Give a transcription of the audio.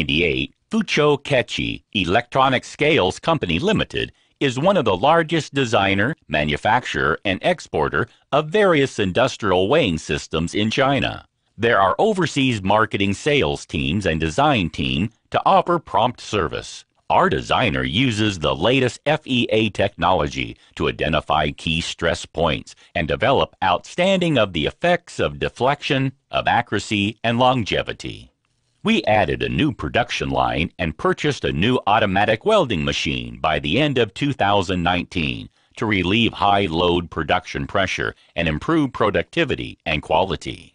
1998, Fucho Kechi Electronic Scales Company Limited is one of the largest designer, manufacturer, and exporter of various industrial weighing systems in China. There are overseas marketing sales teams and design team to offer prompt service. Our designer uses the latest FEA technology to identify key stress points and develop outstanding of the effects of deflection, of accuracy, and longevity. We added a new production line and purchased a new automatic welding machine by the end of 2019 to relieve high load production pressure and improve productivity and quality.